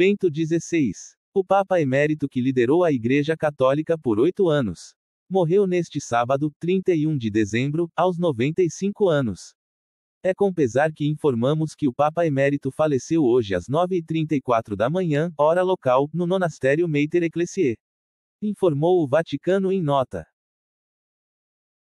Bento XVI. O Papa emérito que liderou a Igreja Católica por oito anos. Morreu neste sábado, 31 de dezembro, aos 95 anos. É com pesar que informamos que o Papa Emérito faleceu hoje às 9h34 da manhã, hora local, no Monastério Meiter Ecclesiae. Informou o Vaticano em nota.